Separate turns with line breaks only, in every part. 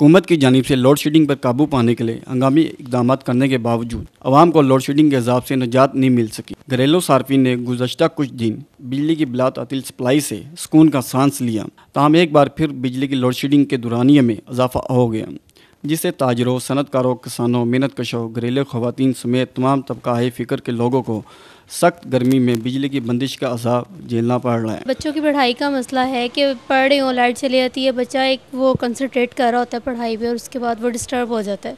हुकूमत की जानब से लोड शेडिंग पर काबू पाने के लिए हंगामी इकदाम करने के बावजूद आवाम को लोड शेडिंग के हिसाब से निजात नहीं मिल सकी घरेलू सार्फिन ने गुजशत कुछ दिन बिजली की बिला ततील सप्लाई से सुकून का सांस लिया तहम एक बार फिर बिजली की लोड शेडिंग के दुरानिये में इजाफा हो गया जिससे ताजरों सनतकारों किसानों मिनत कशों घरेलू खुवान समेत तमाम तबका फ़िक्र के लोगों को सख्त गर्मी में बिजली की बंदिश का अजाब झेलना पड़ रहा है
बच्चों की पढ़ाई का मसला है कि पढ़ रहे हो लाइट चली जाती है बच्चा एक वो कंसनट्रेट कर रहा होता है पढ़ाई पर और उसके बाद वो डिस्टर्ब हो जाता है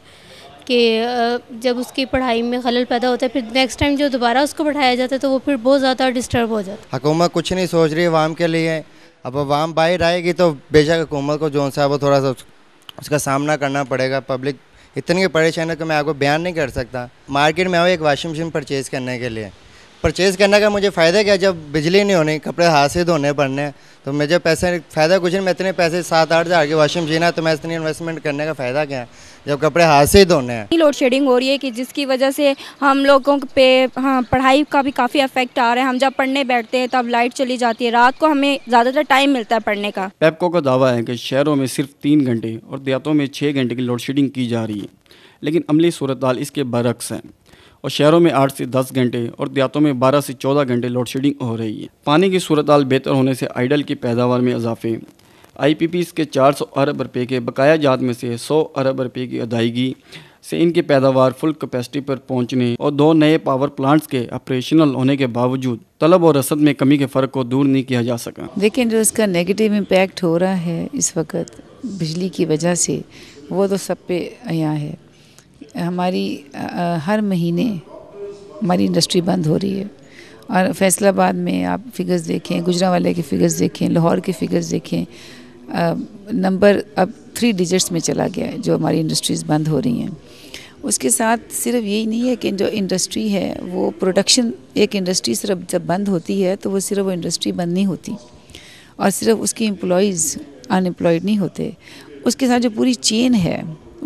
कि जब उसकी पढ़ाई में खलल पैदा होता है फिर नेक्स्ट टाइम जो दोबारा उसको पढ़ाया जाता है तो वो फिर बहुत ज़्यादा डिस्टर्ब हो जाता है हुकूमत कुछ नहीं सोच रही है वाम के लिए अब वाम बाहर आएगी तो बेशक हुकूमत को जो सा वो थोड़ा सा उसका सामना करना पड़ेगा पब्लिक इतनी परेशान है कि मैं आपको बयान नहीं कर सकता मार्केट में आओ एक वाशिंग मशीन परचेज़ करने के लिए परचेज़ करने का मुझे फ़ायदा क्या जब बिजली नहीं होनी कपड़े हाथ से धोने पड़ने तो मुझे पैसे फ़ायदा कुछ नहीं मैं इतने पैसे सात आठ हज़ार की वॉशिंग मशीन है तो मैं इतनी इन्वेस्टमेंट करने का फ़ायदा क्या है जब कपड़े हाथ से ही धोने हैं
लोड शेडिंग हो रही है कि जिसकी वजह से हम लोगों पे हाँ पढ़ाई का भी काफ़ी अफेक्ट आ रहा है हम जब पढ़ने बैठते हैं तब लाइट चली जाती है रात को हमें ज़्यादातर टाइम मिलता है पढ़ने का पेपको का दावा है कि शहरों में सिर्फ तीन घंटे और देहातों में छः घंटे की लोड शेडिंग की जा रही है लेकिन अमली सूरत इसके बरक्स हैं और शहरों में आठ से दस घंटे और देहातों में बारह से चौदह घंटे लोड शेडिंग हो रही है पानी की सूरत बेहतर होने से आइडल की पैदावार में इजाफे आई पी पी के चार सौ अरब रुपये के बकाया जात में से सौ अरब रुपये की अदायगी से इनकी पैदावार फुल कैपेसिटी पर पहुंचने और दो नए पावर प्लांट्स के ऑपरेशनल होने के बावजूद तलब और रसद में कमी के फ़र्क को दूर नहीं किया जा सका
लेकिन जो इसका नेगेटिव इम्पैक्ट हो रहा है इस वक्त बिजली की वजह से वो तो सब पे यहाँ है हमारी हर महीने हमारी इंडस्ट्री बंद हो रही है और फैसलाबाद में आप फिगर्स देखें गुजरा वाले के फिगर्स देखें लाहौर के फिगर्स देखें नंबर अब थ्री डिजिट्स में चला गया है जो हमारी इंडस्ट्रीज़ बंद हो रही हैं उसके साथ सिर्फ यही नहीं है कि जो इंडस्ट्री है वो प्रोडक्शन एक इंडस्ट्री सिर्फ जब बंद होती है तो वो सिर्फ वो इंडस्ट्री बंद नहीं होती और सिर्फ उसकी एम्प्लॉज़ अनएम्प्लॉयड नहीं होते उसके साथ जो पूरी चेन है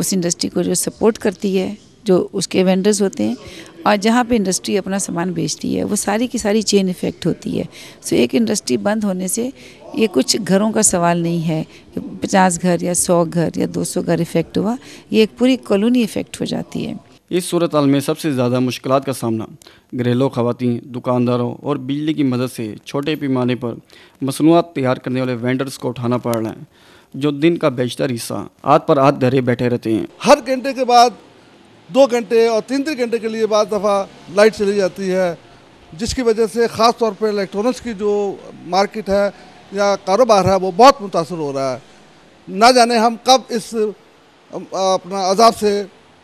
उस इंडस्ट्री को जो सपोर्ट करती है जो उसके वेंडर्स होते हैं और जहाँ पे इंडस्ट्री अपना सामान बेचती है वो सारी की सारी चेन इफेक्ट होती है सो एक इंडस्ट्री बंद होने से ये कुछ घरों का सवाल नहीं है पचास घर या सौ घर या दो सौ घर इफेक्ट हुआ ये एक पूरी कॉलोनी इफेक्ट हो जाती है
इस सूरत में सबसे ज़्यादा मुश्किल का सामना घरेलू खातें दुकानदारों और बिजली की मदद से छोटे पैमाने पर मसनूआत तैयार करने वाले वेंडर्स को उठाना पड़ रहा है जो दिन का बेशतर हिस्सा हाथ पर हाथ धरे बैठे रहते हैं हर घंटे के बाद दो घंटे और तीन तीन घंटे के लिए बार दफ़ा लाइट चली जाती है जिसकी वजह से ख़ास तौर पर इलेक्ट्रॉनिक्स की जो मार्केट है या कारोबार है वो बहुत मुतासर हो रहा है ना जाने हम कब इस अपना अजाब से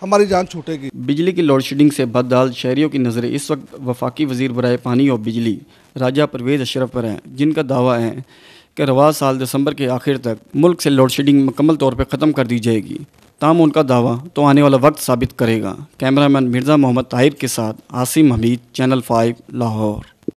हमारी जान छूटेगी बिजली की लोड शेडिंग से बदहाल शहरियों की नज़रें इस वक्त वफाकी वजीर बरए पानी और बिजली राजा परवेज़ अशरफ पर हैं जिनका दावा है कि रवा साल दिसंबर के आखिर तक मुल्क से लोड शेडिंग मुकम्मल तौर पर ख़त्म कर दी जाएगी ताम उनका दावा तो आने वाला वक्त साबित करेगा कैमरामैन मिर्ज़ा मोहम्मद ताहिर के साथ आसिम हमीद चैनल फाइव लाहौर